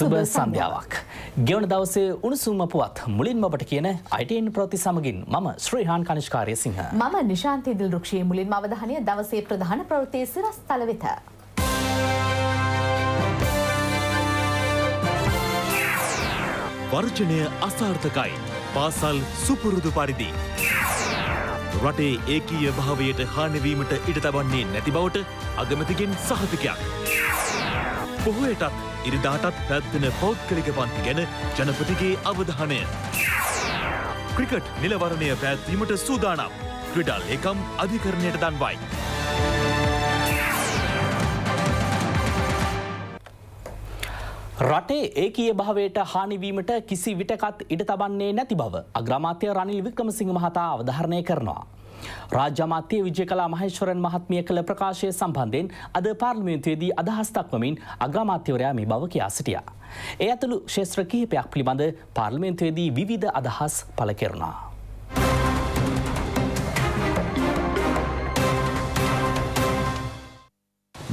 සුබ සන්ධ්‍යාවක්. ගෙවන දවසේ උණුසුම පුවත් මුලින්ම ඔබට කියන අයිටන් ප්‍රති සමගින් මම ශ්‍රීහාන් කනිෂ්කාරය සිංහ මම නිශාන්තීදිල් රක්ෂයේ මුලින්ම අවධානය දවසේ ප්‍රධාන ප්‍රවෘතිය සිරස් තල වෙත. වර්ජනය අසාර්ථකයි. පාසල් සුපුරුදු පරිදි. රටේ ඒකීය භාවයට හානිවීමට ඉඩ තබන්නේ නැති බවට අගමතිගෙන් සහතිකයක්. පොහොයටත් ඉරිදාටත් පැත්වෙන පෞද්ගලික පන්ති ගැන ජනපතිගේ අවධානය. ක්‍රිකට් නිලවරණය පැත්වීමට සූදානම් ක්‍රඩල් එකම් අධිකරණයට දන්වයි. රටේ ඒකීය භාවයට හානිවීමට කිසි විටකත් ඉඩ තබන්නේ නැති බව අග්‍රමාත්‍ය රනිල් වික්‍රමසිංහ මහතා අවධාරණය කරනවා. රාජ්‍ය අමාත්‍ය විජයකලා මහේශ්වරන් මහත්මිය කළ ප්‍රකාශය සම්බන්ධයෙන් අද පාර්ලිමේන්තුවේදී අදහස් දක්වමින් අග්‍රාමාත්‍යවරයා මේ බව කියා සිටියා. ඒ ඇතුළු ක්ෂේත්‍ර කිහිපයක් පිළිබඳ පාර්ලිමේන්තුවේදී විවිධ අදහස් පළ කෙරුණා.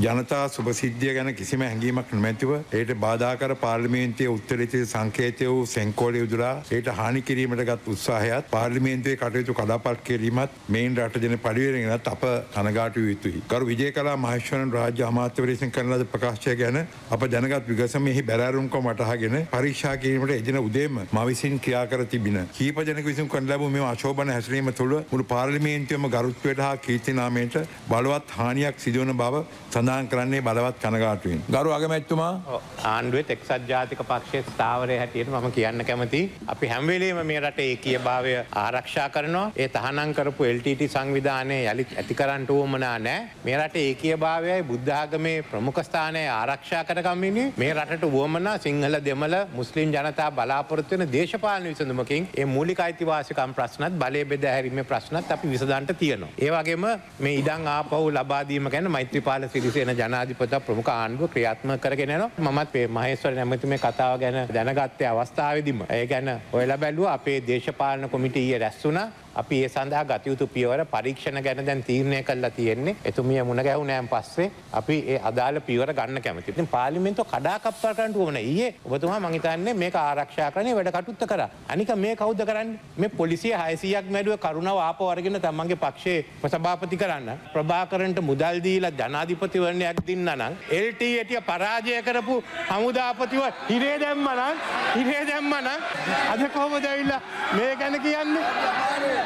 ජනතා සුපසිද්ධිය ගැන කිසිම හැඟීමක් නොමැතිව ඒට බාධාකර පාර්ලිමේන්තයේ උත්තරිතය සංකේතය වූ සෙංකෝලය උදුරා ඒට හානි කිරීමට ගත් උත්සාහයත් පාර්ලිමේන්තයේ කටයුතු කදාපත් කිරීමත් මෙයින් රටජන පඩිවරෙනත් අප කනගාට යුතුයි. ගරු විජය කලා මහේශ්වරන් රාජ්‍ය අමාත්‍යවරේසින් කරන ලද ප්‍රකාශය ගැන අප ජනගත් විගසම එහි බැරෑරුම්කම වටහාගෙන පරීක්ෂා කිරීමට එදින උදේම මවිසින් ක්‍රියා කර තිබෙන කීපජනක විසින් කන් ලැබූ මේ අශෝභන හැසිරීම තුළ මුළු පාර්ලිමේන්තුවේම ගරුත්වයට හා කීර්තිනාමයට බලවත් හානියක් සිදුවන බව සඳහන් සඳහන් කරන්නේ බලවත් කනගාටුවෙන්. ගරු අගමැත්තුමා ආණ්ඩුවේ එක්සත් ජාතික පක්ෂයේ ස්ථාවරය හැටියට මම කියන්න කැමති. අපි හැම්වෙලේම මේ රට ඒකිය භාවය ආරක්ෂා කරනවා ඒ තහනම් කරපු LTT සංවිධානය යළි ඇතිකරන්ට වුවමනා නෑ. මේ රට ඒකිය භාවයයි බුද්ධාගමේ ප්‍රමුඛස්ථානය ආරක්ෂා කරගමිනි මේ රටට වුවමනා සිංහල දෙමල මුස්ලිම් ජනතා බලාපොරත්වන දේශපාලන විසඳමකින් ඒ මූලික අයිතිවාසිකම් ප්‍රශ්නත් බලය බෙද හැරීම ප්‍රශ්නත් අපි විසඳන්ට තියෙනවා. ඒවගේම මේ ඉඩං ආපව් ලබාදීම ගැන මෛත්‍රපාල සිරිස තියෙන ජනාධිපත ප්‍රමුඛ ආණ්ඩුව ක්‍රියාත්ම කරගෙන මත් පේ මහේස්වර නැමති මේ කතාව ගැන දැනගත්තය අවස්ථාවදිම. ඒ ගැන ඔයලා බැලුව අපේ දේශපාලන කොමිට ඊය රැස්සුනා අපි ඒ සඳහා ගතයුතු පියවර පරීක්ෂණ ගැන දැන් තීරණය කල්ලා තියෙන්නේ එතුමිය මුණ ගැව් නෑම් පස්සේ අපි ඒ අදාල පියවර ගන්න කැමති ති පාලිමෙන්තු කඩාකප්පරකට ඕන ඒ ඔබතුමා මහිතන්නේ මේ ආරක්ෂා කරනය වැඩ කටුත්ත කර අනික මේ කෞද්ද කරන්න මේ පොලිසිය හයසියක් මැඩුව කරුණ ආපවරගෙන තමන්ගේ පක්ෂයේ ප්‍රසභාපති කරන්න ප්‍රභාකරට මුදල් දීලා ජනාධිපතිවරණයක් දින්න නම් එල්ටටිය පරාජය කරපු හමුදාපතිව හිරේ දැම්මනන් හිරේ දැම්මන අද කොහොම දැවිල්ලා මේ ගැන කියන්නේ.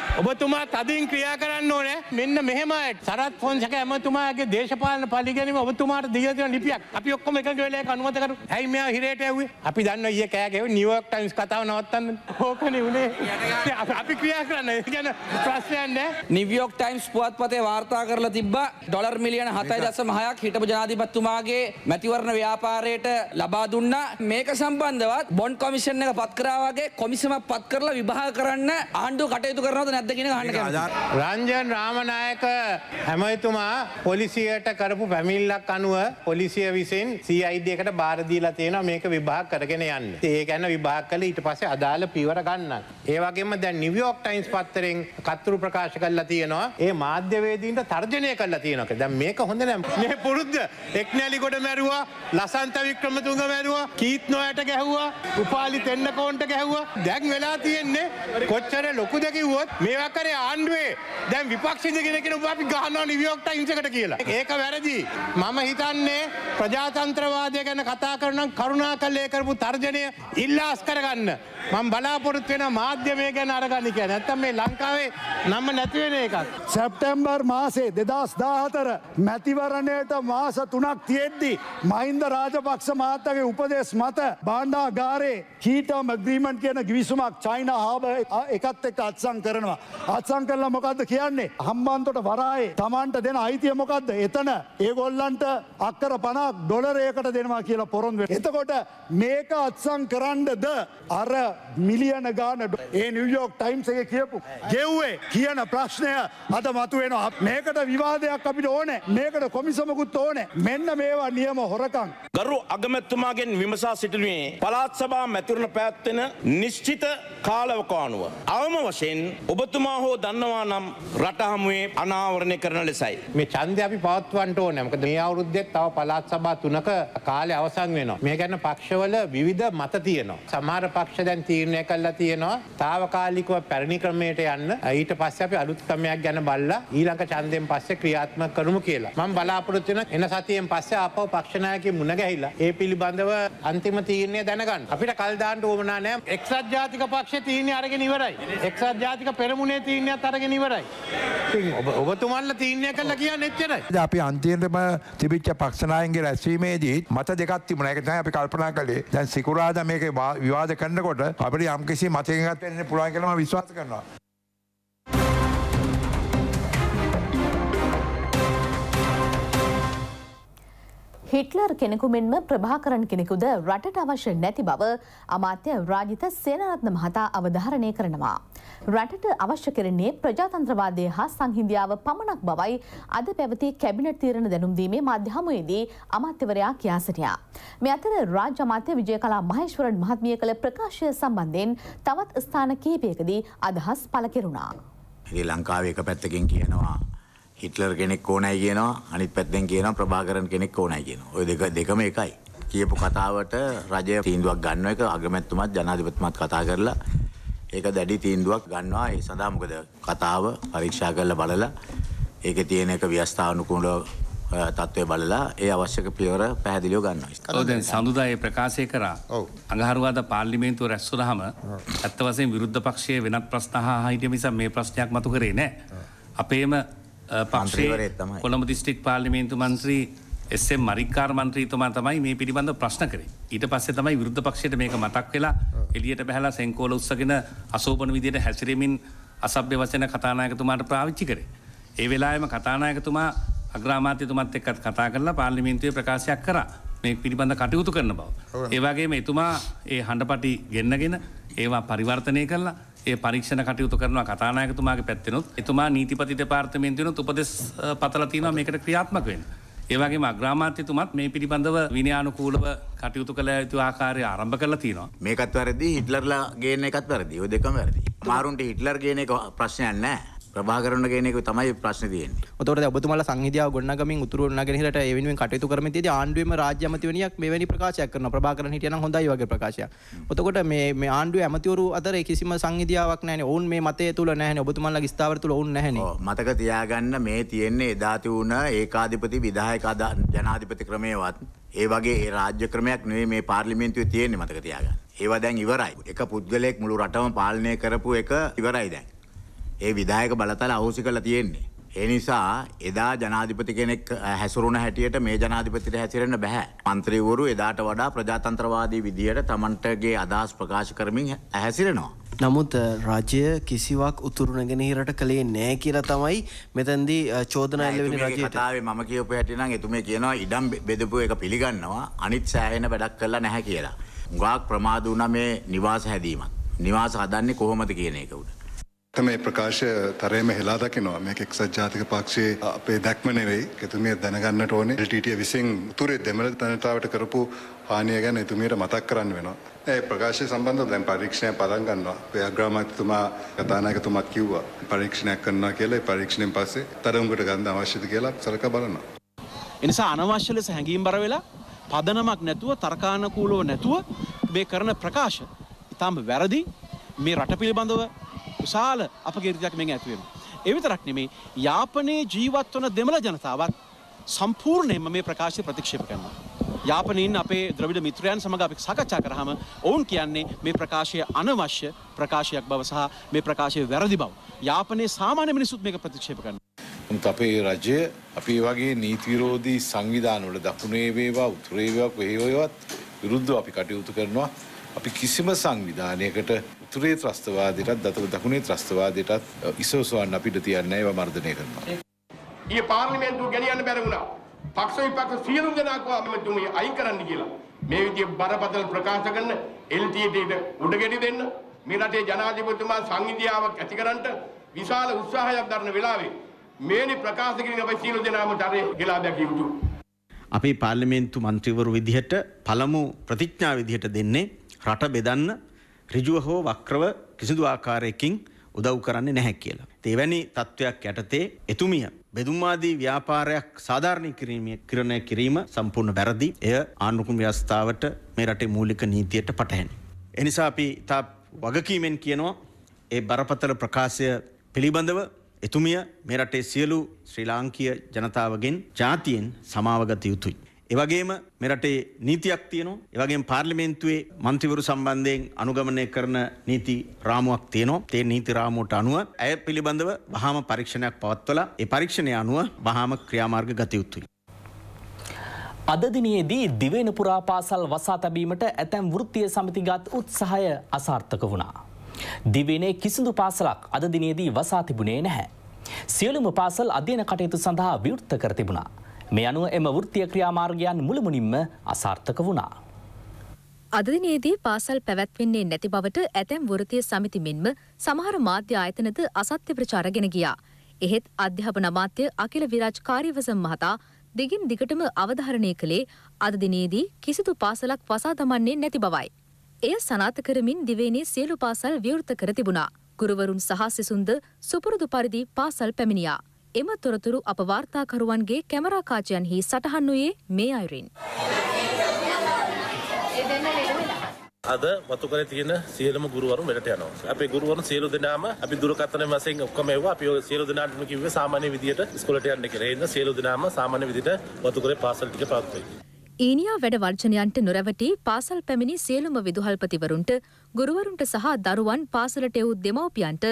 ඔබතුමා තදින් ක්‍රියා කරන්න ඕනෑ මෙන්න මෙහෙමයි සරත් පොන්සක ඇමතුමාගේ දේශපාලන පලිගැනීම ඔබතුමාට දීලා ලිපියක් අපි ඔක්කොම එකතු වෙලා ඒක අනුමත කරු. ඇයි මෙයා හිරේට ඇව්වේ? අපි දන්න ඊයේ කෑ ගැහුවේ නිව්යෝක් ටයිම්ස් කතාව නවත්තන්න ඕකනේ උනේ. අපි ක්‍රියා කරන්න. ඒ කියන්නේ ප්‍රශ්නයක් නෑ. නිව්යෝක් ටයිම්ස් පුවත්පතේ වාර්තා කරලා තිබ්බා ඩොලර් මිලියන 7.6ක් හිටපු ජනාධිපතිතුමාගේ මැතිවරණ ව්‍යාපාරයට ලබා දුන්නා. මේක සම්බන්ධවත් බොන්ඩ් කොමිෂන් එක පත් කරා වගේ කොමිසමක් පත් කරලා විභාග කරන්න ආණ්ඩුව කටයුතු කරනවද නැද්ද නැද්දගෙන හන්න රංජන් රාමනායක හැමතුමා පොලිසියට කරපු පැමිල්ලක් අනුව පොලිසිය විසින් සයිඩකට බාරදීලා තියෙන මේක විභාග කරගෙන යන්න ඒ ගැන විභාග කල ඊට පසේ අදාළ පිවර ගන්න. ඒවගේම දැ නිවියෝක් ටයින්ස් පත්තරෙන් කත්තුරු ප්‍රකාශ කල්ලා තියෙනවා ඒ මාධ්‍යවේදීන්ට තර්ජනය කල්ලා තියෙනක දැ මේක හොඳ නැම් මේ පුරුද්ධ එක්නැලිකොට මැරවා ලසන්ත වික්‍රමතුන්ග මැරවා කීත් නොයට ගැහ්වා උපාලි තෙන්න කෝන්ට ගැහ්වා දැන් වෙලා තියෙන්නේ කොච්චර ලොකු දැකිවොත් මේ ඒවකරේ ආණ්ඩුවේ දැන් විපක්ෂද කෙනෙකෙන අපි ගහන්න නිවියෝක්ට ඉංසකට කියලා ඒක වැරදි මම හිතන්නේ ප්‍රජාතන්ත්‍රවාදය ගැන කතා කරනම් කරුණා කල්ලේ කරපු තර්ජනය ඉල්ලාස් කරගන්න මං බලාපොරොත් වෙන මාධ්‍යමය ගැන අරගන්න කිය නැත්තම් මේ ලංකාවේ නම්ම නැතිවෙන එකක් සැප්ටැම්බර් මාසේ දෙදස් දාහතර මැතිවරණයට මාස තුනක් තියෙද්දි මහින්ද රාජපක්ෂ මහත්තගේ උපදෙස් මත බාණ්ඩාගාරේ කීටම ග්‍රීමන්ට් කියන ගිවිසුමක් චයින හාබ එකත් එක් අත්සං කරනවා. අත්සං කරලා මොකක්ද කියන්නේ හම්බන්තොට වරායේ තමන්ට දෙන අයිතිය මොකක්ද එතන ඒගොල්ලන්ට අක්කර පනක් ඩොලරයකට දෙනවා කියලා පොරොන්ද එතකොට මේක අත්සං කරන්නද අර මිලියන ගාන ඒ නිවයෝක් ටයිම්ස එක කියපු ගෙව්වේ කියන ප්‍රශ්නය අද මතුවෙන මේකට විවාදයක් අපිට ඕන මේකට කොමිසමකුත් ඕන මෙන්න මේවා නියම හොරකං ගරු අගමැත්තුමාගෙන් විමසා සිටිනුවේ පලාත් සභා මැතිරුණ පැත්වෙන නිශ්චිත කාලවකානුව අවම වශයෙන් ඔබ ඔබතුමා හෝ දන්නවා නම් රට හමුවේ අනාවරණය කරන ලෙසයි. මේ ඡන්දය අපි පවත්වන්න ඕනේ. මොකද මේ අවුරුද්දේ තව පළාත් සභා තුනක කාලය අවසන් වෙනවා. මේ ගැන පක්ෂවල විවිධ මත තියෙනවා. සමහර පක්ෂ දැන් තීරණය කළා තියෙනවා తాවකාලිකව පැරණි ක්‍රමයට යන්න. ඊට පස්සේ අපි අලුත් ක්‍රමයක් ගැන බලලා ඊළඟ ඡන්දයෙන් පස්සේ ක්‍රියාත්මක කරමු කියලා. මම බලාපොරොත්තු වෙන එන සතියෙන් පස්සේ ආපහු පක්ෂ නායකයෙ මුණ ගැහිලා ඒ පිළිබඳව අන්තිම තීරණය දැනගන්න. අපිට කල් දාන්න ඕමනා නැහැ. එක්සත් ජාතික පක්ෂේ තීරණය අරගෙන ඉවරයි. එක්සත් ජාතික පෙරමු මුණේ තීරණයක් අරගෙන ඉවරයි. ඔබ ඔබතුමන්ලා තීරණය කළා කියන්නේ එච්චරයි. අපි අන්තිමටම තිබිච්ච පක්ෂනායකගේ රැස්වීමේදී මත දෙකක් තිබුණා. ඒක තමයි අපි කල්පනා කළේ. දැන් සිකුරාදා මේක විවාද කරනකොට අපිට යම්කිසි මතයකට එන්න පුළුවන් කියලා මම විශ්වාස කරනවා. හිට්ලර් කෙනෙකු මෙන්ම ප්‍රභාකරන් කෙනෙකුද රටට අවශ්‍ය නැති බව අමාත්‍ය රාජිත සේනරත්න මහතා අවධාරණය කරනවා. රටට අවශ්‍ය කරන්නේ ප්‍රජාතන්ත්‍රවාදය හා සංහින්දියාව පමණක් බවයි අද පැවති කැබිනට් තීරණ දැනුම්දීමේ මාධ්‍යහමුවේදී අමාත්‍යවරයා කියා සිටියා. මේ අතර රාජ්‍ය අමාත්‍ය විජයකලා මහේශ්වරන් මහත්මිය කළ ප්‍රකාශය සම්බන්ධයෙන් තවත් ස්ථාන කිහිපයකදී අදහස් පළ කෙරුණා. ශ්‍රී ලංකාවේ එක පැත්තකින් කියනවා හිටලර් කෙනෙක් ඕනයි කියනවා අනිත් පැත්තෙන් කියනවා ප්‍රභාකරන් කෙනෙක් ඕනයි කියනවා. ඔය දෙක දෙකම එකයි. කියපු කතාවට රජය තීන්දුවක් ගන්න එක අගමැතිතුමත් ජනාධිපතිතුමත් කතා කරලා ඒක දැඩි තීන්දුවක් ගන්නවා. ඒ සඳහා මොකද කතාව පරීක්ෂා කරලා බලලා ඒකේ තියෙන එක ව්‍යවස්ථානුකූලව තත්ත්වය බලලා ඒ අවශ්‍යක පියවර පැහැදිලිව ගන්නවා. ඔව් දැන් සඳුදා ඒ ප්‍රකාශය කරා. ඔව්. අඟහරුවාදා පාර්ලිමේන්තුව රැස් වුණාම ඇත්ත වශයෙන් විරුද්ධ පක්ෂයේ වෙනත් ප්‍රශ්න අහා හිටිය නිසා මේ ප්‍රශ්නයක් මතු කරේ නැහැ. අපේම පක්ෂේ කොළඹ දිස්ටික් පාර්ලිමේන්තු මන්ත්‍රී එස්සෙම් මරිකාර මන්ත්‍රීතුමා තමයි මේ පිළිබඳ ප්‍රශ්න කරේ ඊට පස්සේ තමයි විරුද්ධ පක්ෂයට මේක මතක් වෙලා එලියට බැහලා සංකෝල උත්සගෙන අසෝපන විදියට හැසිරෙමින් අසභ්‍ය වචන කතානායකතුමාට පාවිච්චි කරේ. ඒ වෙලාවෙම කතානායකතුමා අග්‍රාමාත්‍යතුමත් එක්කත් කතා කරලා පාර්ලිමේන්තුවේ ප්‍රකාශයක් කරා මේ පිළිබඳ කටයුතු කරන බව. ඒ වගේම එතුමා ඒ හඬපටි ගෙන්නගෙන ඒවා පරිවර්තනය කරලා ඒ පරීක්ෂණ කටයුතු කරනවා කතානායකතුමාගේ පැත්තෙනුත් එතුමා නීතිපති දෙපාර්තමේන්තුවන උපදෙස් පතල තියෙනවා මේකට ක්‍රියාත්මක වෙන්න. ඒවගේ අග්‍රාමාත්‍යතුමත් මේ පිළිබඳව විනිානුකූලව කටයුතු කළ ඇතු ආකාරය ආරම්භ කරලා තියෙනවා මේකත් වැරදි හිටලර්ලා ගේන එකත් වැරදි ඔය දෙකම වැරදි මාරුන්ට හිටලර් ගේන එක ප්‍රශ්නයක් නැහැ ප්‍රභාකරන්න කෙනෙක තමයි ප්‍රශ්න තියෙන්නේ. ඔතකොට ඔබතුමාලා සංහිඳියාව ගොඩනගමින් උතුරු ගොඩනගෙන හිරට ඒ වෙනුවෙන් කටයුතු කරමින්දී ආණ්ඩුවේම රාජ්‍ය ඇමතිවරණියක් මෙවැනි ප්‍රකාශයක් කරනවා. ප්‍රභාකරන් හිටියනම් හොඳයි වගේ ප්‍රකාශයක්. එතකොට මේ මේ ආණ්ඩුවේ ඇමතිවරු අතර කිසිම සංහිඳියාවක් නැහැනේ. ඔවුන් මේ මතය තුල නැහැනේ. ඔබතුමාලාගේ ස්ථාවර තුල ඔවුන් නැහැනේ. ඔව් මතක තියාගන්න මේ තියෙන්නේ එදා තිබුණ ඒකාධිපති විධායක ජනාධිපති ක්‍රමයේවත් ඒ වගේ ඒ රාජ්‍ය ක්‍රමයක් නෙවෙයි මේ පාර්ලිමේන්තුවේ තියෙන්නේ මතක තියාගන්න. ඒවා දැන් ඉවරයි. එක පුද්ගලයෙක් මුළු රටම පාලනය කරපු එක ඉවරයි දැන්. ඒ විදායක බලතල අහෝසි කරලා තියෙන්නේ. ඒ නිසා එදා ජනාධිපති කෙනෙක් හැසුරුණ හැටියට මේ ජනාධිපතිට හැසිරෙන්න බෑ. මන්ත්‍රීවරු එදාට වඩා ප්‍රජාතන්ත්‍රවාදී විදියට Tamanටගේ අදහස් ප්‍රකාශ කරමින් හැසිරෙනවා. නමුත් රජය කිසිවක් උතුරුණගෙන හිරට කළේ නෑ කියලා තමයි මෙතැන්දී චෝදන ඇල්ලවෙන රජතාවේ මම කියපු හැටිනම් එතුමේ කියනවා ඉඩම් බෙදපු එක පිළිගන්නවා අනිත් සෑහෙන වැඩක් කරලා නැහැ කියලා. ගාක් ප්‍රමාද වුණ මේ නිවාස හැදීමක්. නිවාස හදන්නේ කොහොමද කියන එක උඩ. තම මේ ප්‍රකාශය තරයම හෙලා දකිනවා මේ එක්සත් ජාතික පක්ෂයේ අපේ දැක්ම නෙවෙයි එතුමිය දැනගන්නට ඕනේ ටට විසින් උතුරේ දෙමළ තනතාවට කරපු හානිය ගැන එතුමියට මතක් කරන්න වෙනවා. ඒ ප්‍රකාශය සම්බන්ධ දැන් පරීක්ෂණය පදන් ගන්නවා. ඔය අග්‍රාමාත්‍යතුමා කතානායකතුමත් කිව්වා පරීක්ෂණයක් කරනවා කියලා ඒ පරීක්ෂණයෙන් පස්සේ තරඟකට ගන්න අවශ්‍යද කියලා සලකා බලනවා. එනිසා අනවශ්‍ය ලෙස හැඟීම් බර වෙලා පදනමක් නැතුව තර්කානුකූලව නැතුව මේ කරන ප්‍රකාශ ඊටම වැරදි මේ රට පිළිබඳව විශාල අපකීර්තියක් මෙන් ඇති වෙනවා. ඒ විතරක් නෙමෙයි යාපනයේ ජීවත් වන දෙමළ ජනතාවත් සම්පූර්ණයෙන්ම මේ ප්‍රකාශය ප්‍රතික්ෂේප කරනවා. යාපනයෙන් අපේ ද්‍රවිඩ මිත්‍රයන් සමඟ අපි සාකච්ඡා කරාම ඔවුන් කියන්නේ මේ ප්‍රකාශය අනවශ්‍ය ප්‍රකාශයක් බව සහ මේ ප්‍රකාශය වැරදි බව. යාපනයේ සාමාන්‍ය මිනිසුත් මේක ප්‍රතික්ෂේප කරනවා. නමුත් අපේ රජය අපි වගේ නීතිවිරෝධී සංවිධානවල දකුණේ වේවා උතුරේ වේවා කොහේ වේවත් විරුද්ධව අපි කටයුතු කරනවා. අපි කිසිම සංවිධානයකට උතුරේ ත්‍රස්තවාදයටත් දතර දකුණේ ත්‍රස්තවාදයටත් ඉසෝසවන්න අපිට තියන්න ඒව මර්ධනය කරනවා. ඊයේ පාර්ලිමේන්තුව ගෙනියන්න බැරි වුණා. පක්ෂ විපක්ෂ සියලුම දෙනා කිව්වා මෙතුමිය අයින් කරන්න කියලා. මේ විදිහේ බරපතල ප්‍රකාශ කරන LTTට උඩගෙඩි දෙන්න මේ රටේ ජනාධිපතිතුමා සංවිධියාවක් ඇති කරන්නට විශාල උත්සාහයක් දරන වෙලාවේ මේනි ප්‍රකාශ කිරීම අපි සියලු දෙනාම තරේ ගෙලා දැකිය යුතු. අපේ පාර්ලිමේන්තු මන්ත්‍රීවරු විදිහට පළමු ප්‍රතිඥා විදිහට දෙන්නේ රට බෙදන්න රිජුව හෝ වක්‍රව කිසිදු ආකාරයකින් උදව් කරන්නේ නැහැ කියලා. ඒවැනි තත්ත්වයක් යටතේ එතුමිය බෙදුම්මාදී ව්‍යාපාරයක් සාධාරණය කිරීමේ කිරණය කිරීම සම්පූර්ණ වැරදි. එය ආණ්ඩුකුම් ව්‍යවස්ථාවට මේ රටේ මූලික නීතියට පටහැනි. එනිසා අපි තා වගකීමෙන් කියනවා ඒ බරපතල ප්‍රකාශය පිළිබඳව එතුමිය මේ රටේ සියලු ශ්‍රී ලාංකීය ජනතාවගෙන් ජාතියෙන් සමාවගත යුතුයි. එවගේම මෙරටේ නීතියක් තියෙනවා. එවගේම පාර්ලිමේන්තුවේ මන්ත්‍රීවරු සම්බන්ධයෙන් අනුගමනය කරන නීති රාමුවක් තියෙනවා. ඒ නීති රාමුවට අනුව ඇය පිළිබඳව වහාම පරීක්ෂණයක් පවත්වලා ඒ පරීක්ෂණය අනුව වහාම ක්‍රියාමාර්ග ගත යුතුයි. අද දිනයේදී දිවයින පුරා පාසල් වසා තැබීමට ඇතැම් වෘත්තීය සමිතිගත් උත්සාහය අසාර්ථක වුණා. දිවයිනේ කිසිදු පාසලක් අද දිනයේදී වසා තිබුණේ නැහැ. සියලුම පාසල් අධ්‍යයන කටයුතු සඳහා විවෘත කර තිබුණා. මේ අනුව එම වෘත්තිය ක්‍රියාමාර්ගයන් මුළුමනින්ම අසාර්ථක වුණා. අදදිනයේදී පාසල් පැවැත්වෙන්නේ නැති බවට ඇතැම් වෘතිය සමිති මෙන්ම සමහර මාධ්‍ය ආයතනද අසත්‍ය ප්‍රචාරගෙන ගියා. එහෙත් අධ්‍යාපන අමාත්‍ය අකිල විරාජ් කාරිවසම් මහතා දිගින් දිගටම අවධාරණය කළේ අදදිනයේදී කිසිදු පාසලක් වසා දමන්නේ නැති බවයි. එය සනාත කරමින් දිවේනේ සියලු පාසල් විවෘත කර තිබුණා. ගුරුවරුන් සහ සිසුන්ද සුපුරුදු පරිදි පාසල් පැමිණියා. එම තොරතුරු අප වාර්තාකරුවන්ගේ කැමරා කාචයන්හි සටහන් වූයේ මේ අයුරින්. අද වතුකරේ තියෙන සියලුම ගුරුවරුන් වැඩට යනවා. අපේ ගුරුවරුන් සියලු දෙනාම අපි දුරකථන වශයෙන් ඔක්කොම ඒවා අපි සියලු දෙනාටම කිව්වේ සාමාන්‍ය විදියට ඉස්කෝලේට යන්න කියලා. ඒ හින්දා සියලු දෙනාම සාමාන්‍ය විදියට වතුකරේ පාසල් ටික පාත්වෙයි. ඊනියා වැඩ වර්ජනයන්ට නොරැවටි පාසල් පැමිණි සියලුම විදුහල්පතිවරුන්ට ගුරුවරුන්ට සහ දරුවන් පාසලට එවූ දෙමව්පියන්ට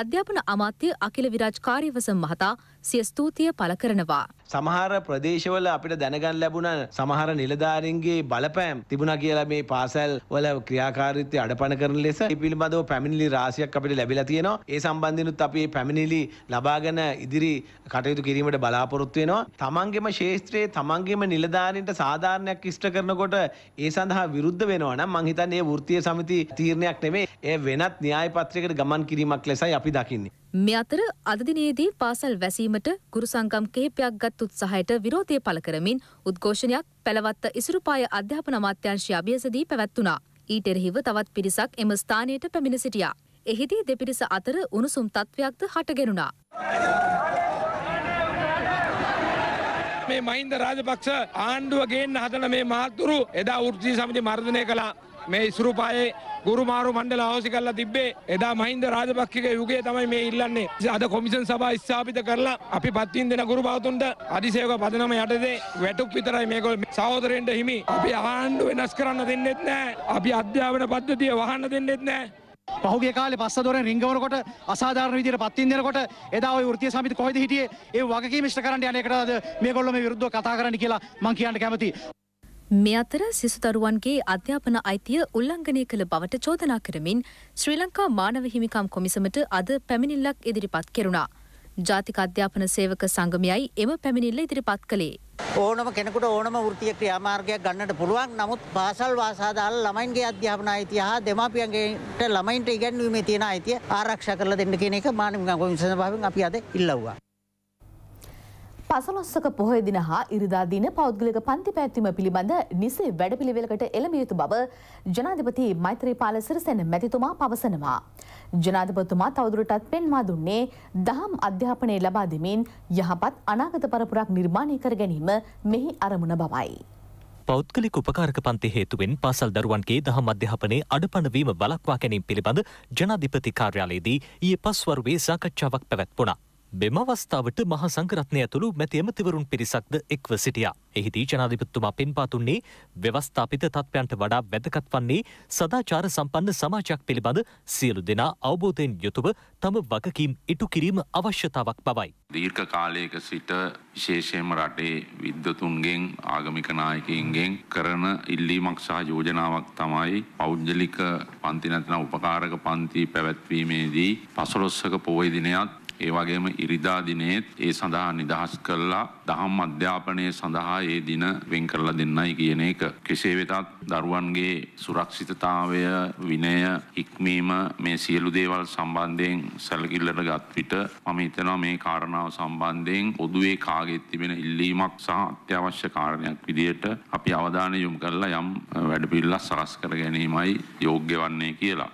අධ්‍යාපන අමාත්‍ය අකිල විරාජ් කාර්යවසම් මහතා සිය ස්තුතිය පළ කරනවා. සමහර ප්‍රදේශවල අපිට දැනගන්න ලැබුණ සමහර නිලධාරීන්ගේ බලපෑම් තිබුණා කියලා මේ පාසල් වල ක්‍රියාකාරීත්වය අඩපණ කරන ලෙස ඒ පිළිබඳව පැමිණිලි රාශියක් අපිට ලැබිලා තියෙනවා. ඒ සම්බන්ධිනුත් අපි මේ පැමිණිලි ලබාගෙන ඉදිරි කටයුතු කිරීමට බලාපොරොත්තු වෙනවා. තමන්ගේම ශාස්ත්‍රයේ තමන්ගේම නිලධාරීන්ට සාධාරණයක් ඉෂ්ට කරනකොට ඒ සඳහා විරුද්ධ වෙනවා නම් මං හිතන්නේ ඒ වෘත්තීය සමිති තීරණයක් නෙමේ ඒ වෙනත් න්‍යායපත්‍රයකට ගමන් කිරීමක් ලෙසයි අපි දකින්නේ. මේ අතර අදදිනයේදී පාසල් වැසීමට ගුරු සංගම් කිහිපයක් ගත් උත්සාහයට විරෝධය පළ කරමින් උද්ඝෝෂණයක් පැලවත්ත ඉසුරුපාය අධ්‍යාපන අමාත්‍යංශය අභියසදී පැවැත්වුණා. ඊට එරෙහිව තවත් පිරිසක් එම ස්ථානයට පැමිණ සිටියා. එහිදී දෙපිරිස අතර උණුසුම් තත්ත්වයක්ද හටගෙනුණා. මේ මහින්ද රාජපක්ෂ ආණ්ඩුව ගේන්න හදන මේ මාතුරු එදා වෘත්ති සමිති මර්ධනය කළා මේ ඉසුරු පායේ ගුරුමාරු මණ්ඩල අවශ්‍ය කරලා තිබ්බේ එදා මහින්ද රාජපක්ෂගේ යුගයේ තමයි මේ ඉල්ලන්නේ. අද කොමිෂන් සභාව ස්ථාපිත කරලා අපි පත්වින් දෙන ගුරු භාවතුන්ට අධිසේවක පදනම යටතේ වැටුප් විතරයි මේගොල්ලෝ සහෝදරෙන්ට හිමි. අපි ආණ්ඩුව වෙනස් කරන්න දෙන්නෙත් නැහැ. අපි අධ්‍යාපන පද්ධතිය වහන්න දෙන්නෙත් නැහැ. පහුගේ කාලේ පස්ස දොරෙන් රිංගවනකොට අසාධාරණ විදිහට පත්තින් දෙනකොට එදා ওই වෘත්තීය සමිති කොහෙද හිටියේ ඒ වගකීම ඉෂ්ට කරන්න යන එකට මේගොල්ලෝ මේ විරුද්ධව කතා කරන්න කියලා මම කියන්න කැමතියි මේ අතර සිසුදරුවන්ගේ අධ්‍යාපන අයිතිය උල්ලංඝනය කළ බවට චෝදනා කරමින් ශ්‍රී ලංකා මානව හිමිකම් කොමිසමට අද පැමිණිල්ලක් ඉදිරිපත් කෙරුණා. ජාතික අධ්‍යාපන සේවක සංගමයයි එම පැමිණිල්ල ඉදිරිපත් කළේ. ඕනම කෙනෙකුට ඕනම ෘතිය ක්‍රියාමාර්ගයක් ගන්නට පුළුවන් නමුත් පාසල් වාසාදාල ළමයින්ගේ අධ්‍යාපන අයිතිය හා දෙමාපියන්ගේට ළමයින්ට ඉගැන්වීමේ තියෙන අයිතිය ආරක්ෂා කරලා දෙන්න කියන එක මානව හිමිකම් කොමිසම භාවයෙන් අපි අද ඉල්ලව්වා. පසලොස්සක පොහොය දින හා ඉරිදා දින පෞද්ගලික පන්ති පැවැත්වීම පිළිබඳ නිසේ වැඩපිළිවෙලකට එළඹිය යුතු බව ජනාධිපති මෛත්‍රීපාල සිරිසෙන මැතිතුමා පවසනවා. ජනාධිපතිතුමා තවදුරටත් පෙන්වා දුන්නේ දහම් අධ්‍යාපනය ලබා දෙමින් යහපත් අනාගත පරපුරක් නිර්මාණය කර ගැනීම මෙහි අරමුණ බවයි. පෞද්ගලික උපකාරක පන්ති හේතුවෙන් පාසල් දරුවන්ගේ දහම් අධ්‍යාපනයේ අඩපණවීම වළක්වා ගැනීම පිළිබඳ ජනාධිපති කාර්යාලයේදී ඊයේ පස්වරුවේ සාකච්ඡාවක් පැවැත්වුණා. මෙම අවස්ථාවට මහ සංකරත්නය ඇතුළු මැති ඇමතිවරුන් පිරිසක්ද එක්ව සිටියා. එහිදී ජනාධිපත්තුමා පෙන්පාතුන්නේ ව්‍යවස්ථාපිත තත්ත්වයන්ට වඩා වැදගත් වන්නේ සදාචාර සම්පන්න සමාජයක් පිළිබඳ සියලු දෙනා අවබෝධයෙන් යුතුව තම වගකීම් ඉටු කිරීම අවශ්‍යතාවක් බවයි. දීර්ඝ කාලයක සිට විශේෂයෙන්ම රටේ විද්වතුන්ගෙන් ආගමික නායකයින්ගෙන් කරන ඉල්ලීමක් සහ යෝජනාවක් තමයි පෞද්ගලික පන්ති නැත්නම් උපකාරක පන්ති පැවැත්වීමේදී 15ක පොය දිනයත් ඒ වගේම ඉරිදා දිනේත් ඒ සඳහා නිදහස් කළා දහම් අධ්‍යාපනය සඳහා ඒ දින වෙන් කරලා දෙන්නයි කියන එක. කෙසේ වෙතත් දරුවන්ගේ සුරක්ෂිතතාවය විනය ඉක්මීම මේ සියලු දේවල් සම්බන්ධයෙන් සැලකිල්ලට ගත් විට මම හිතනවා මේ කාරණාව සම්බන්ධයෙන් පොදුවේ කාගෙත් තිබෙන ඉල්ලීමක් සහ අත්‍යවශ්‍ය කාරණයක් විදිහට අපි අවධානය යොමු කරලා යම් වැඩපිළිවෙලක් සකස් කර ගැනීමයි යෝග්‍ය වන්නේ කියලා.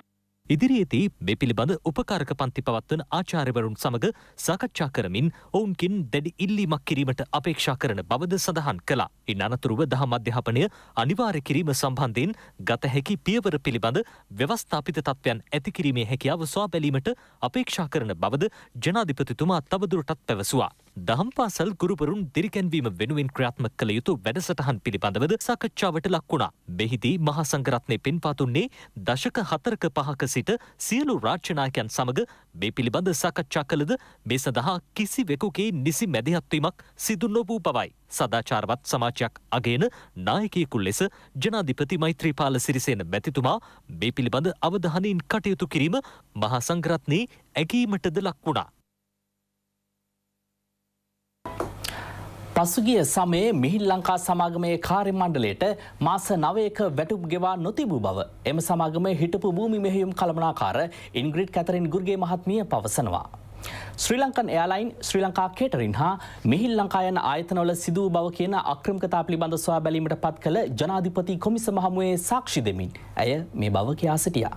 ඉදිරියේදී මේ පිළිබඳ උපකාරක පන්ති පවත්වන ආචාර්යවරුන් සමග සාකච්ඡා කරමින් ඔවුන්කින් දැඩි ඉල්ලීමක් කිරීමට අපේක්ෂා කරන බවද සඳහන් කළා. ඉන් අනතුරුව දහම් අධ්‍යාපනය අනිවාර්ය කිරීම සම්බන්ධයෙන් ගත හැකි පියවර පිළිබඳ ව්‍යවස්ථාපිත තත්ත්වයන් ඇති කිරීමේ හැකියාව සොයා බැලීමට අපේක්ෂා කරන බවද ජනාධිපතිතුමා තවදුරටත් පැවසුවා. දහම් පාසල් ගුරුවරුන් දිරිකැන්වීම වෙනුවෙන් ක්‍රියාත්මක කළ යුතු වැඩසටහන් පිළිබඳවද සාකච්ඡාවට ලක් වුණා. මෙහිදී මහා සංඝරත්නය පින්පාතුන්නේ දශක හතරක පහක සිට සියලු රාජ්‍ය නායකයන් සමග මේ පිළිබඳ සාකච්ඡා කළද මේ සඳහා කිසිවෙකුගේ නිසි මැදිහත්වීමක් සිදු නොවූ බවයි. සදාචාරවත් සමාජයක් අගේන නායකයෙකු ලෙස ජනාධිපති මෛත්‍රීපාල සිරිසේන මැතිතුමා මේ පිළිබඳ අවධානයෙන් කටයුතු කිරීම මහා සංඝරත්නයේ ඇගීමටද ලක් වුණා. පසුගිය සමයේ මිහිල් ලංකා සමාගමයේ කාර්ය මණ්ඩලයට මාස 9ක වැටුප් ගෙවා නොතිබූ බව එම සමාගමේ හිටපු භූමි මෙහෙයුම් කළමනාකාර ඉන්ග්‍රිඩ් කැතරින් ගුර්ගේ මහත්මිය පවසනවා. ශ්‍රී ලංකන් එයාලයින් ශ්‍රී ලංකා කේටරින් හා මිහිල් ලංකා යන ආයතනවල සිදු බව කියන අක්‍රමිකතා පිළිබඳ සොයා බැලීමට පත් කළ ජනාධිපති කොමිස මහමුවේ සාක්ෂි දෙමින් ඇය මේ බව කියා සිටියා.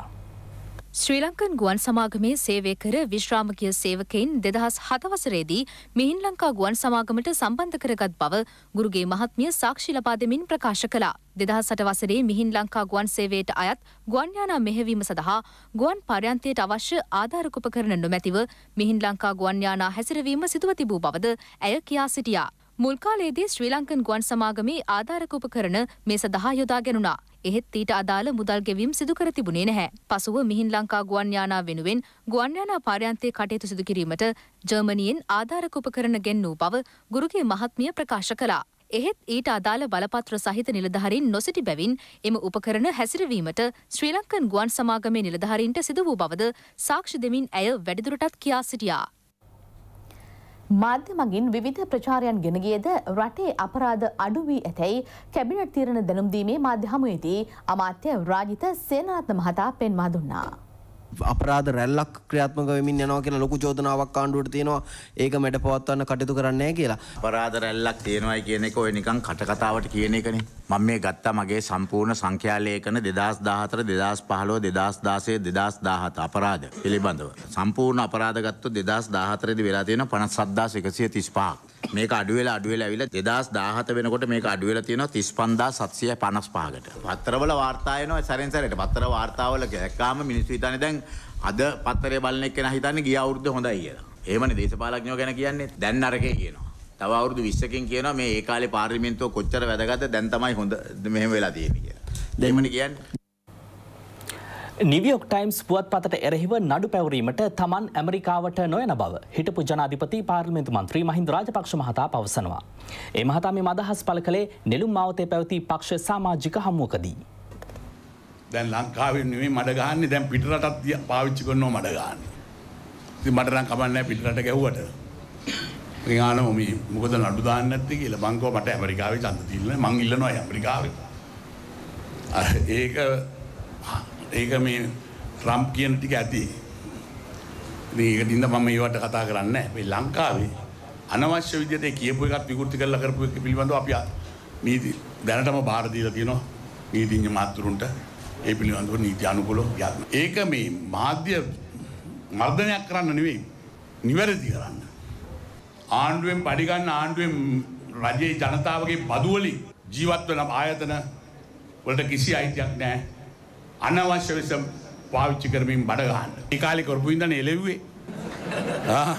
ශ්‍රී ලංකන් ගුවන් සමාගමේ සේවය කර විශ්‍රාමකය සේවකයින් දෙදහස් හතවසරේදී මිහින් ලංකා ගුවන් සමාගමට සම්බන්ධ කරගත් බව ගුරුගේ මහත්මිය සාක්ෂි ලබා දෙමින් ප්‍රකාශ කළා. දෙදහස් සට වසරේ මිහින් ලංකා ගුවන් සේවයට අයත් ගුවන්යානා මෙහෙවීම සඳහා ගුවන් පර්යන්තයට අවශ්‍ය ආධාරකුපකරණ නොමැතිව මිහින් ලංකා ගුවන්යානා හැසිරවීම සිදුව තිබූ බවද ඇය කියා සිටියා. මුල්කාලයේදී ශ්‍රී ලංකන් ගුවන් සමාගමේ ආධාරකුපකරණ මේ සඳහා යොදා ගැනුණා. එහෙත් ඊට අදාළ මුදල් ගෙවීම් සිදු කර තිබුණේ නැහැ. පසුව මිහින් ලංකා ගුවන් යානා වෙනුවෙන් ගුවන් යානා පාරයන්තයේ කටයුතු සිදු කිරීමට ජර්මනියෙන් ආධාරක උපකරණ ගෙන්වූ බව ගුරුගේ මහත්මිය ප්‍රකාශ කළා. එහෙත් ඊට අදාළ බලපත්‍ර සහිත නිලධහරින් නොසිටි බැවින් එම උපකරණ හැසිරවීමට ශ්‍රී ලංකන් ගුවන් සමාගමේ නිලධහරින්ට සිදු වූ බවද සාක්ෂි දෙමින් ඇය වැඩිදුරටත් කියා සිටියා. මාධ්‍ය මගින් විවිධ ප්‍රචාරයන් ගෙන ගියද රටේ අපරාධ අඩු වී ඇතැයි කැබිනට් තීරණ දැනුම් දීමේ මාධ්‍ය හමුවේදී අමාත්‍ය රාජිත සේනාරත්න මහතා පෙන්වා දුන්නා. අපරාධ රැල්ලක් ක්‍රියාත්මක වෙමින් යනවා කියලා ලොකු චෝදනාවක් ආණ්ඩුවට තියෙනවා. ඒක මැඩ පවත්වන්න කටයුතු කරන්නේ නැහැ කියලා. අපරාධ රැල්ලක් තියෙනවායි කියන එක ඔය නිකන් කට කතාවට කියන එකනේ. මම මේ ගත්තා මගේ සම්පූර්ණ සංඛ්‍යාලේඛන 2014 2015 2016 2017 අපරාධ පිළිබඳව. සම්පූර්ණ අපරාධ ගත්තොත් 2014 දී වෙලා තියෙනවා 57135ක්. මේක අඩුවෙලා අඩුවෙලා ඇවිල්ලා 2017 වෙනකොට මේක අඩුවෙලා තියෙනවා 35755කට. පත්තරවල වාර්තා එනවා සැරෙන් සැරේට. පත්තර වාර්තාවල දැක්කාම මිනිස්සු හිතන්නේ දැන් අද පත්තරේ බලන එක්කෙනා හිතන්නේ ගිය අවුරුද්ද හොඳයි කියලා. එහෙමනේ දේශපාලඥයෝ ගැන කියන්නේ දැන් නරකේ කියනවා. තව අවුරුදු 20කින් කියනවා මේ ඒ කාලේ පාර්ලිමේන්තුව කොච්චර වැදගත්ද දැන් තමයි හොඳ මෙහෙම වෙලා තියෙන්නේ කියලා. දැන් මොන කියන්නේ? නිවියෝක් ටයිම්ස් පුවත් පතට එරෙහිව නඩු පැවරීමට තමන් ඇමරිකාවට නොයන බව හිටපු ජනාධිපති පාර්ලිමේන්තු මන්ත්‍රී මහින්ද රාජපක්ෂ මහතා පවසනවා. ඒ මහතා මේ මදහස් පල කළේ නෙළුම් මාවතේ පැවති පක්ෂ සාමාජික හමුවකදී. දැන් ලංකාවෙන් නෙමේ මඩ ගහන්නේ දැන් පිටරටත් පාවිච්චි කරනවා මඩ ගහන්නේ. ඉතින් මට නම් කමක් නැහැ පිටරට ගැහුවට. මං ආනම මේ මොකද නඩු දාන්නේ නැත්තේ කියලා මං කිව්වා මට ඇමරිකාවේ ඡන්ද තියන්න මං ඉල්ලනවා ඇමරිකාවේ. ඒක ඒක මේ ට්‍රම්ප් කියන ටික ඇති. ඒකට ඉඳ මම ඒවට කතා කරන්නේ නැහැ. මේ ලංකාවේ අනවශ්‍ය විදිහට ඒ කියපු එකත් විකෘති කරලා කරපු එක පිළිබඳව අපි නීති දැනටම බාර දීලා තියෙනවා නීතිඥ මාතෘන්ට ඒ පිළිබඳව නීති අනුකූලව යාත්ම. ඒක මේ මාධ්‍ය මර්ධනයක් කරන්න නෙවෙයි නිවැරදි කරන්න. ආණ්ඩුවෙන් පඩි ගන්න ආණ්ඩුවෙන් රජයේ ජනතාවගේ බදුවලින් ජීවත් වෙන ආයතන වලට කිසි අයිතියක් නැහැ. අනවශ්‍ය ලෙස පාවිච්චි කරමින් බඩගහන්න. ඒ කාලේ කරපු ඉඳන් එළෙව්වේ. ආ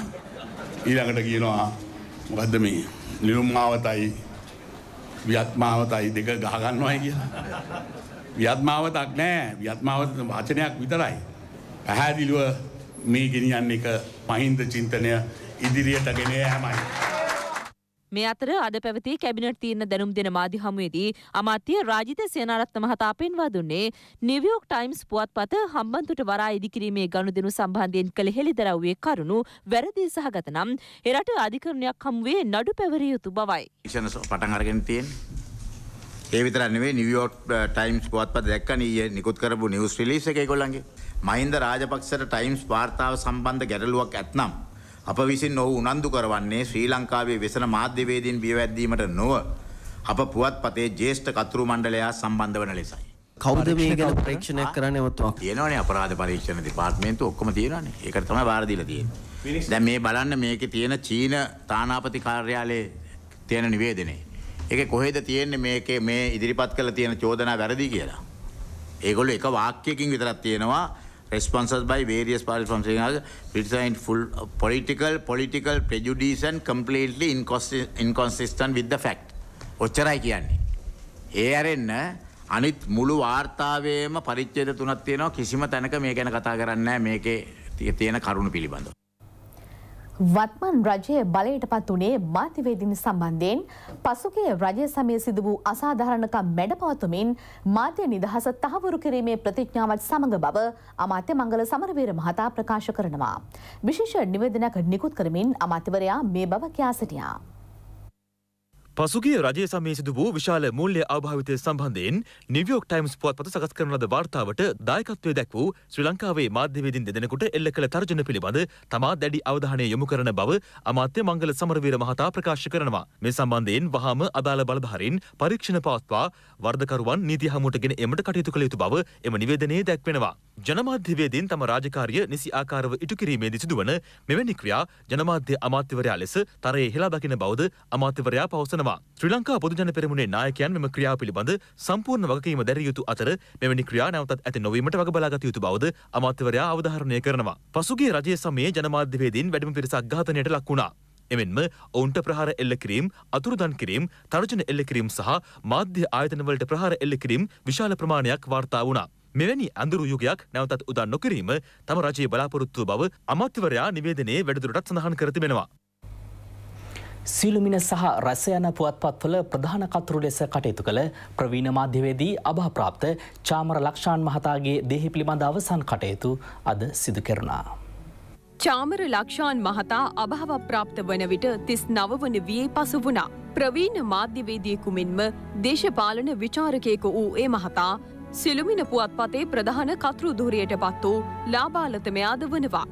ඊළඟට කියනවා මොකද්ද මේ නිරුම් මාවතයි වියත්මාවතයි දෙක ගහ ගන්නවයි කියලා. වියත්මාවතක් නෑ. වියත්මාවත වචනයක් විතරයි. පැහැදිලිව මේ ගෙනියන්නේ එක මහින්ද චින්තනය ඉදිරියට ගෙන යෑමයි. මේ අතර අද පැවති කැබිනට් තීරණ දැනුම් දෙන මාධ්‍ය හමුවේදී අමාත්‍ය රාජිත සේනාරත්න මහතා පෙන්වා දුන්නේ නිව්යෝක් ටයිම්ස් පුවත්පත හම්බන්තොට වරා ඉදිකිරීමේ ගනුදෙනු සම්බන්ධයෙන් කළ හෙළිදරව්වේ කරුණු වැරදි සහගත නම් එරට අධිකරණයක් හමුවේ නඩු පැවරිය යුතු බවයි. ක්ෂණ පටන් අරගෙන තියෙන්නේ ඒ විතර නෙවෙයි නිව්යෝක් ටයිම්ස් uh, පුවත්පත දැක්කන ඊයේ නිකුත් කරපු නිවුස් රිලීස් එක ඒගොල්ලන්ගේ මහින්ද රාජපක්ෂට ටයිම්ස් වාර්තාව සම්බන්ධ ගැටලුවක් ඇත්නම් අප විසින් ඔහු උනන්දු කරවන්නේ ශ්‍රී ලංකාවේ වෙසන මාධ්‍යවේදීන් බියවැද්දීමට නොව අප පුවත්පතේ ජේෂ්ඨ කතුරු මණ්ඩලයා සම්බන්ධ වන ලෙසයි. කවුද මේ ගැන පරීක්ෂණයක් කරන්නේ ඔත්තුමා? තියෙනවනේ අපරාධ පරීක්ෂණ දෙපාර්තමේන්තුව ඔක්කොම තියෙනවනේ. ඒකට තමයි බාර දීලා තියෙන්නේ. දැන් මේ බලන්න මේකේ තියෙන චීන තානාපති කාර්යාලයේ තියෙන නිවේදනය. ඒකේ කොහෙද තියෙන්නේ මේකේ මේ ඉදිරිපත් කරලා තියෙන චෝදනා වැරදි කියලා. ඒගොල්ලෝ එක වාක්‍යයකින් විතරක් තියෙනවා responses by various parties from Sri Lanka, designed full uh, political, political prejudice and completely inconsist inconsistent with the fact. ඔච්චරයි කියන්නේ. ඒ ඇරෙන්න අනිත් මුළු වාර්තාවේම පරිච්ඡේද තුනක් තියෙනවා කිසිම තැනක මේ ගැන කතා කරන්නේ නැහැ මේකේ තියෙන කරුණු පිළිබඳව. වත්මන් රජය බලයට පත් වනේ මාතිවේදින සම්බන්ධයෙන් පසුගේ රජය සමය සිදු වූ අසාධාරණකම් මැඩපවතුමින් මාතය නිදහස තහවුරු කිරීමේ ප්‍රතිඥාවත් සමඟ බව අමාත්‍ය මංගල සමරවීර මහතා ප්‍රකාශ කරනවා. විශේෂ නිවදනයක් නිකුත් කරමින් අමාත්‍යවරයා මේ බව කියා සිටියා. පසුගිය රජය සමයේ සිදු වූ විශාල මුල්්‍ය අභාවිතය සම්බන්ධයෙන් නිවියෝක් ටයිම්ස් පුවත්පත සකස් කරන ලද වාර්තාවට දායකත්වය දැක් වූ ශ්‍රී ලංකාවේ මාධ්‍යවේදින් දෙදෙනෙකුට එල්ල කළ තර්ජන පිළිබඳ තමා දැඩි අවධානය යොමු කරන බව අමාත්‍ය මංගල සමරවීර මහතා ප්‍රකාශ කරනවා. මේ සම්බන්ධයෙන් වහාම අදාළ බලධාරීන් පරීක්ෂණ පවත්වා වර්ධකරුවන් නීති හමුවටගෙන එමට කටයුතු කළ යුතු බව එම නිවේදනයේ දැක්වෙනවා. ජනමාධ්‍යවේදීන් තම රාජකාරිය නිසි ආකාරව ඉටු කිරීමේදී සිදුවන මෙවැනි ක්‍රියා ජනමාධ්‍ය අමාත්‍යවරයා ලෙස තරයේ හෙලා දකින බවද අමාත්‍යවරයා පවසනවා. පවසනවා. ශ්‍රී ලංකා පොදුජන පෙරමුණේ නායකයන් මෙම ක්‍රියාව පිළිබඳ සම්පූර්ණ වගකීම දැරිය යුතු අතර මෙවැනි ක්‍රියා නැවතත් ඇති නොවීමට වග බලාගත යුතු බවද අමාත්‍යවරයා අවධාරණය කරනවා. පසුගිය රජයේ සමයේ ජනමාධ්‍යවේදීන් වැඩිම පිරිසක් ඝාතනයට ලක් වුණා. එමෙන්ම ඔවුන්ට ප්‍රහාර එල්ල කිරීම අතුරුදන් කිරීම තර්ජන එල්ල කිරීම සහ මාධ්‍ය ආයතනවලට ප්‍රහාර එල්ල කිරීම විශාල ප්‍රමාණයක් වාර්තා වුණා. මෙවැනි අඳුරු යුගයක් නැවතත් උදා නොකිරීම තම රජයේ බලාපොරොත්තුව බව අමාත්‍යවරයා නිවේදනයේ වැඩිදුරටත් සඳහන් කර තිබෙනවා. සීලුමින සහ රැස යන පුවත්පත්වල ප්‍රධාන කතුරු ලෙස කටයුතු කළ ප්‍රවීණ මාධ්‍යවේදී අභාප්‍රාප්ත චාමර ලක්ෂාන් මහතාගේ දෙහි පිළිබඳ අවසන් කටයුතු අද සිදු කෙරුණා. චාමර ලක්ෂාන් මහතා අභාව ප්‍රාප්ත වන විට තිස් නවවන වියේ පසු වුණා. ප්‍රවීණ මාධ්‍යවේදියෙකු මෙන්ම දේශපාලන විචාරකයෙකු වූ ඒ මහතා සිළුමින පුවත්පතේ ප්‍රධාන කතුරු දුරයට පත් වූ ලාබාලතමයාද වනවා.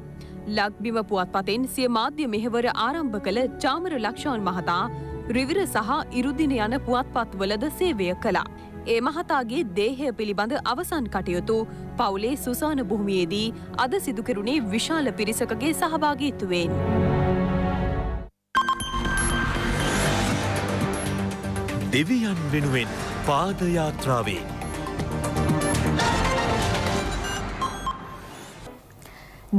ලක්බිම පුවත්පතෙන් සිය මාධ්‍ය මෙහෙවර ආරම්භ කළ චාමර ලක්ෂාන් මහතා රිවිර සහ ඉරුදින යන පුවත්පත්වලද සේවය කළා. ඒ මහතාගේ දේහය පිළිබඳ අවසන් කටයුතු පවුලේ සුසාන භූමියේදී අද සිදුකරුණේ විශාල පිරිසකගේ සහභාගීත්තුවෙන්. දෙවියන් වෙනුවෙන් පාදයාත්‍රාවේ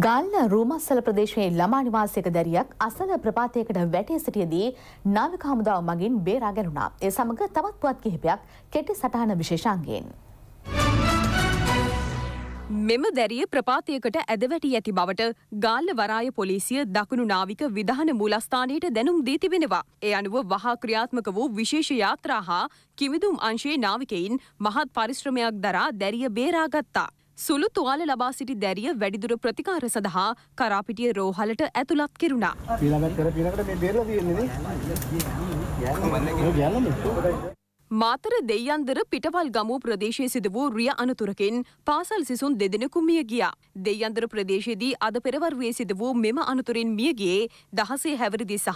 ගල්ල රූමස්සල ප්‍රදේශයේ ළමා නිවාසයක දැරියක් අසල ප්‍රපාතයකට වැටී සිටියදී නාවික හමුදාව මගින් බේරා ගැනුණා. ඒ සමග තවත් පුවත් කිහිපයක් කෙටි සටහන විශේෂාංගයෙන්. මෙම දැරිය ප්‍රපාතයකට ඇදවැටි ඇති බවට ගාල්ල වරාය පොලිසිය දකුණු නාවික විධාන මූලස්ථානයට දැනුම් දී තිබෙනවා. ඒ අනුව වහා ක්‍රියාත්මක වූ විශේෂ යාත්‍රා හා කිමිදුම් අංශයේ නාවිකයින් මහත් පරිශ්‍රමයක් දරා දැරිය බේරාගත්තා. සුළු තුවාල ලබා සිටි දැරිය වැඩිදුර ප්‍රතිකාර සඳහා කරාපිටිය රෝහලට ඇතුළත් කෙරුණා. මාතර දෙයන්දර පිටවල් ගමු ප්‍රදේශය සිද වූ රිය අනතුරකින් පාසල් සිසුන් දෙදෙනෙකු මිය ගියා. දෙයන්දර ප්‍රදේශයේදී අද පෙරවරුවේ සිද වූ මෙම අනතුරින් මියගියේ දහසේ හැවිරිදි සහ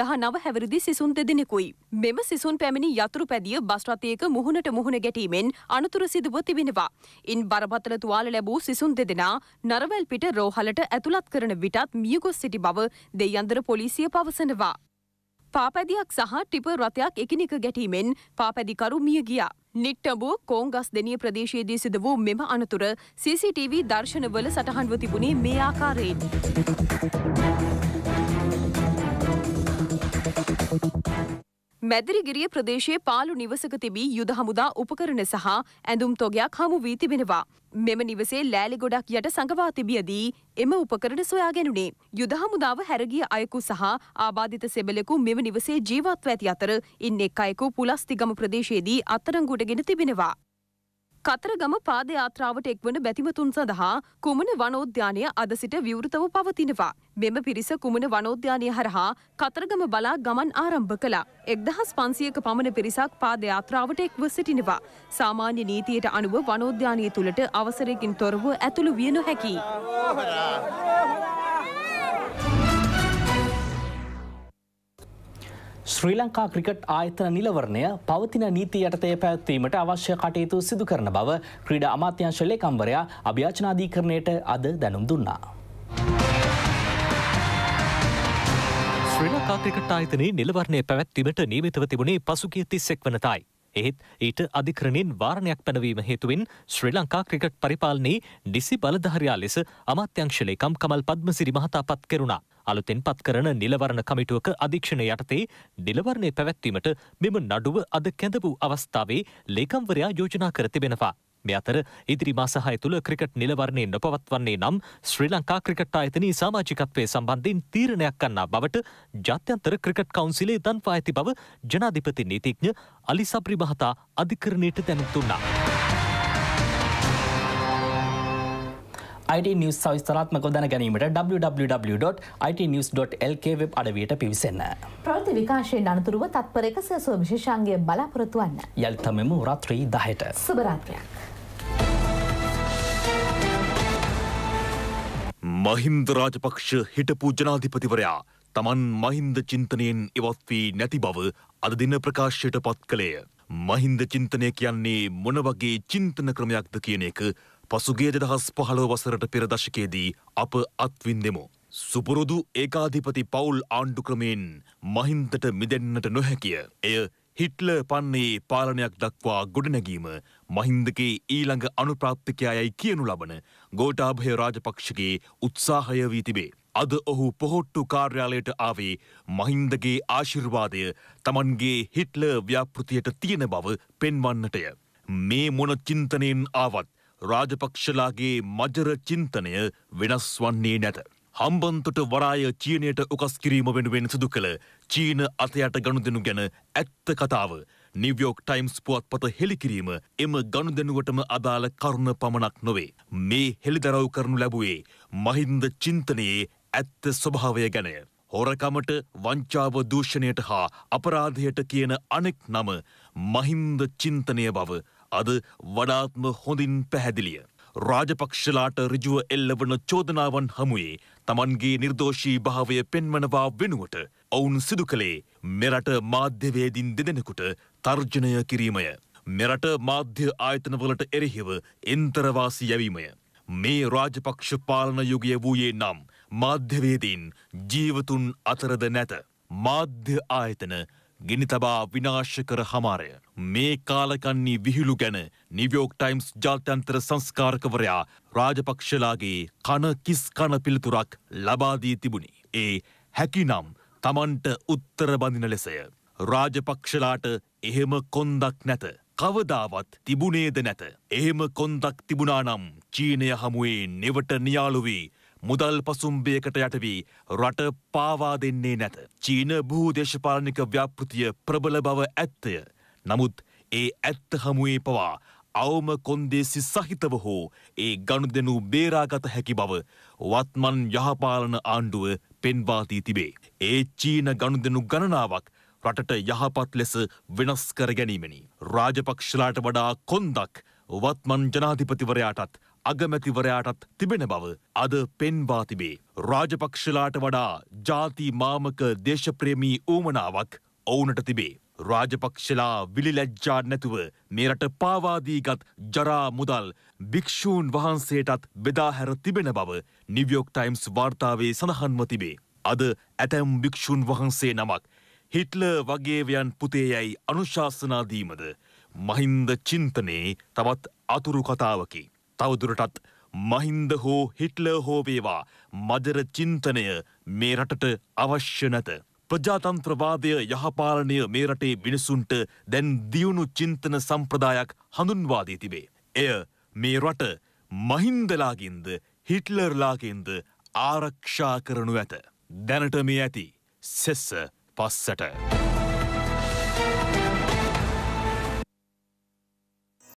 දහ නව හැවිරිදි සිසුන් දෙදෙනෙකුයි. මෙම සිසුන් පැමිණි යතුරු පැදිය බස් රථයක මුහුණට මුහුණ ගැටීමෙන් අනතුර සිදුව තිබෙනවා. ඉන් බරපතල තුවාල ලැබූ සිසුන් දෙදෙනා නරවැල් පිට රෝහලට ඇතුළත් කරන විටත් මියගොස් සිටි බව දෙයන්දර පොලිසිය පවසනවා. පාපැදියක් සහ ටිපර් රථයක් එකිනෙක ගැටීමෙන් පාපැදිකරු මිය ගියා. නිට්ටඹුව කෝංගස් දෙනිය ප්‍රදේශයේදී සිද වූ මෙම අනතුර CCTV දර්ශනවල සටහන්ව තිබුණේ මේ ආකාරයෙන්. Thank you. මැදිරිගිරිය ප්‍රදේශයේ පාලු නිවසක තිබී යුද හමුදා උපකරණ සහ ඇඳුම් තොගයක් හමු වී තිබෙනවා. මෙම නිවසේ ලෑලි ගොඩක් යට සඟවා තිබියදී එම උපකරණ සොයාගෙනුනේ. යුද හමුදාව හැරගිය අයෙකු සහ ආබාධිත සෙබලෙකු මෙම නිවසේ ජීවත්ව ඇති අතර ඉන් එක් අයෙකු පුලස්තිගම ප්‍රදේශයේදී අත්අඩංගුවට ගෙන තිබෙනවා. කතරගම පාදයාත්‍රාවට එක්වන බැතිමතුන් සඳහා කුමන වනෝද්‍යානය අද සිට විවෘතව පවතිනවා. මෙම පිරිස කුමන වනෝද්‍යානය හරහා කතරගම බලා ගමන් ආරම්භ කළා. එක්දහස් පන්සියක පමණ පිරිසක් පාදයාත්‍රාවට එක්ව සිටිනවා. සාමාන්‍ය නීතියට අනුව වනෝද්‍යානය තුළට අවසරයකින් තොරව ඇතුළු විය නොහැකි. ශ්‍රී ලංකා ක්‍රිකට් ආයතන නිලවරණය පවතින නීති යටතේ පැවැත්වීමට අවශ්‍ය කටයුතු සිදු කරන බව ක්‍රීඩා අමාත්‍යංශ ලේකම්වරයා අභ්‍යාචනාධීකරණයට අද දැනුම් දුන්නා. ශ්‍රී ලංකා ක්‍රිකට් ආයතනයේ නිලවරණය පැවැත්වීමට නියමිතව තිබුණේ පසුගිය තිස්සෙක් වනතයි. එහෙත් ඊට අධිකරණින් වාරණයක් පැනවීම හේතුවෙන් ශ්‍රී ලංකා ක්‍රිකට් පරිපාලනයේ නිසි බලධාරයා ලෙස අමාත්‍යංශ ලේකම් කමල් පද්මසිරි මහතා පත් කෙරුණා. අලුතෙන් පත්කරන නිලවරණ කමිටුවක අධීක්ෂණ යටතේ නිලවරණය පැවැත්වීමට මෙම නඩුව අද කැඳවූ අවස්ථාවේ ලේකම්වරයා යෝජනා කර තිබෙනවා. මෙ අතර ඉදිරි මාසහය තුළ ක්‍රිකට් නිලවරණය නොපවත්වන්නේ නම් ශ්‍රී ලංකා ක්‍රිකට් අයතනී සමාජිකත්වය සම්බන්ධයෙන් තීරණයක් කන්නා බවට ජාත්‍යන්තර ක්‍රිකට් කවුන්සිලේ දන්වා ඇති බව ජනාධිපති නීතිඥ අලි සබ්‍රි මහතා අධිකරණයට දැනුම් දුන්නා. IT නිවස් සවිස්තරාත්මකව දැනගැනීමට www.itnews.lk වෙබ් අඩවියට පිවිසන්න. ප්‍රවෘත්ති විකාශයෙන් අනතුරුව තත්පර එක සසුව විශේෂාංගය බලාපොරොත්තු වන්න. යලිතමෙම රාත්‍රී 10ට. සුබ රාත්‍රියක්. මහින්ද රාජපක්ෂ හිටපු ජනාධිපතිවරයා තමන් මහින්ද චින්තනයෙන් ඉවත් වී නැති බව අද දින ප්‍රකාශයට පත් කළේය. මහින්ද චින්තනය කියන්නේ මොන වගේ චින්තන ක්‍රමයක්ද කියන එක පසුගේ දෙදහස් පහළව වසරට පෙරදශකයේදී අප අත්වින්දෙමු. සුපුරුදු ඒකාධිපති පවුල් ආණ්ඩු ක්‍රමයෙන් මහින්දට මිදෙන්නට නොහැකිය. එය හිට්ල පන්නේ පාලනයක් දක්වා ගොඩනැගීම මහින්දගේ ඊළඟ අනුප්‍රාප්තිකයායයි කියනු ලබන ගෝටාභය රාජපක්ෂගේ උත්සාහය වී තිබේ. අද ඔහු පොහොට්ටු කාර්යාලයට ආවේ මහින්දගේ ආශිර්වාදය තමන්ගේ හිට්ල ව්‍යාපෘතියට තියෙන බව පෙන්වන්නටය. මේ මොන චින්තනයෙන් ආවත් රාජපක්ෂලාගේ මජර චින්තනය වෙනස් වන්නේ නැත. හම්බන්තොට වරාය චීනයට උකස් කිරීම වෙනුවෙන් සිදු කළ චීන අතයට ගනුදෙනු ගැන ඇත්ත කතාව. නිවියෝක් ටයිම්ස් පුවත්පත හෙළිකිරීම එම ගනුදෙනුවටම අදාළ කරුණ පමණක් නොවේ. මේ හෙළිදරව් කරනු ලැබුවේ මහින්ද චින්තනයේ ඇත්ත ස්වභාවය ගැනය. හොරකමට වංචාව දූෂණයට හා අපරාධයට කියන අනෙක් නම මහින්ද චින්තනය බව අද වඩාත්ම හොඳින් පැහැදිලිය. රාජපක්ෂලාට ඍජුව එල්ලවන චෝදනාවන් හමුවේ තමන්ගේ නිර්දෝෂී භාවය පෙන්වනවා වෙනුවට ඔවුන් සිදු කළේ මෙරට මාධ්‍යවේදින් දෙදෙනෙකුට තර්ජනය කිරීමය. මෙරට මාධ්‍ය ආයතනවලට එරෙහිව එන්තරවාසි යැවීමය. මේ රාජපක්ෂ පාලන යුගය වූයේ නම් මාධ්‍යවේදීන් ජීවතුන් අතරද නැත. මාධ්‍ය ආයතන ගිනිතබා විනාශ කර හමාරය. මේ කාලකන්නේ විහිළු ගැන නිවයෝක් ටයිම්ස් ජාත්‍යන්තර සංස්කාරකවරයා රාජපක්ෂලාගේ කන කිස් කන පිළිතුරක් ලබාදී තිබුණි. ඒ හැකිනම් තමන්ට උත්තර බඳින ලෙසය. රාජපක්ෂලාට එහෙම කොන්දක් නැත. කවදාවත් තිබුණේද නැත. එහෙම කොන්දක් තිබුණානම් චීනය හමුවේ නෙවට නියාලුවී මුදල් පසුම්බයකට යටවී රට පාවා දෙන්නේ නැත. චීන භූදේශපාලනික ව්‍යාපෘතිය ප්‍රබල බව ඇත්තය. නමුත් ඒ ඇත්ත හමුවේ පවා අවම කොන්දේසි සහිතව හෝ ඒ ගණුදෙනු බේරාගත හැකි බව වත්මන් යහපාලන ආණ්ඩුව පෙන්වාදී තිබේ. ඒ චීන ගණුදෙනු ගණනාවක් රටට යහපත් ලෙස වෙනස් කර ගැනීමනි. රාජපක්ෂලාට වඩා කොන්දක් වත්මන් ජනාධිපතිවරයාටත් අගමැතිවරයාටත් තිබෙන බව අද පෙන්වා තිබේ. රාජපක්ෂලාට වඩා ජාති මාමක දේශප්‍රේමී ඌමනාවක් ඔවුනට තිබේ. රාජපක්ෂලා විලිලැජ්ජා නැතුව මේරට පාවාදීගත් ජරා මුදල් භික්‍ෂූන් වහන්සේටත් බෙදාහැර තිබෙන බව නිවියෝක් ටයිම්ස් වාර්තාවේ සඳහන්ව තිබේ. අද ඇතැම් භික්‍ෂූන් වහන්සේ නමක් හිට්ල වගේවයන් පුතේ යැයි අනුශාසනාදීමද මහින්ද චින්තනයේ තවත් අතුරු කතාවකි. තවදුරටත් මහින්ද හෝ හිට්ල හෝ වේවා මජර චින්තනය මේ රටට අවශ්‍ය නැත. ප්‍රජාතන්ත්‍රවාදය යහපාලනය මේ රටේ මිනිසුන්ට දැන් දියුණු චින්තන සම්ප්‍රදායක් හඳුන්වාදී තිබේ. එය මේ රට මහින්දලාගින්ද හිට්ලර්ලාගෙන්ද ආරක්ෂා කරනු ඇත. දැනට මේ ඇති සෙස්ස පස්සට.